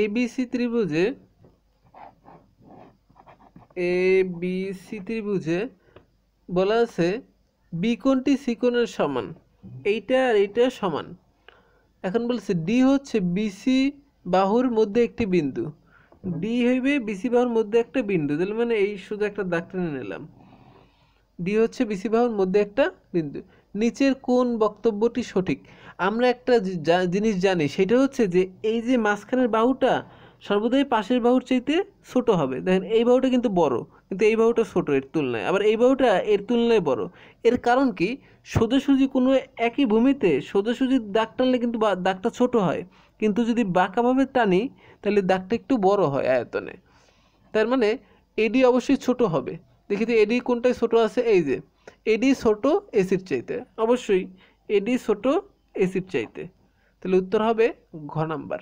ABC ত্রিভুজে A B C ত্রিভুজে বলা আছে বি কোণটি সি কোণের সমান এইটা আর এইটা সমান এখন বলছে ডি হচ্ছে বিসি বাহুর মধ্যে একটি বিন্দু ডি হইবে বিসি বাহুর মধ্যে একটা বিন্দু তাহলে মানে এই শুধু একটা দাগ নিয়ে নিলাম ডি হচ্ছে বিসি বাহুর মধ্যে একটা বিন্দু নিচের কোন বক্তব্যটি সঠিক আমরা একটা জিনিস জানি সেটা হচ্ছে যে এই যে মাঝখানের বাহুটা সর্বদাই পাশের বাহুর চাইতে ছোট হবে দেখেন এই বাহুটা কিন্তু বড় কিন্তু এই বাহুটা ছোট এর তুলনায় আবার এই বাহুটা এর তুলনায় বড় এর কারণ কি সোজাসুজি কোনো একই ভূমিতে সোজাসুজি দাগ টানলে কিন্তু দাগটা ছোট হয় কিন্তু যদি বাঁকাভাবে টানি তাহলে দাগটা একটু বড় হয় আয়তনে তার মানে এডি অবশ্যই ছোট হবে দেখি যে এডি কোনটায় ছোট আছে এই যে এডি ছোটো এসির চাইতে অবশ্যই এডি ছোটো এসির চাইতে তাহলে উত্তর হবে ঘ নাম্বার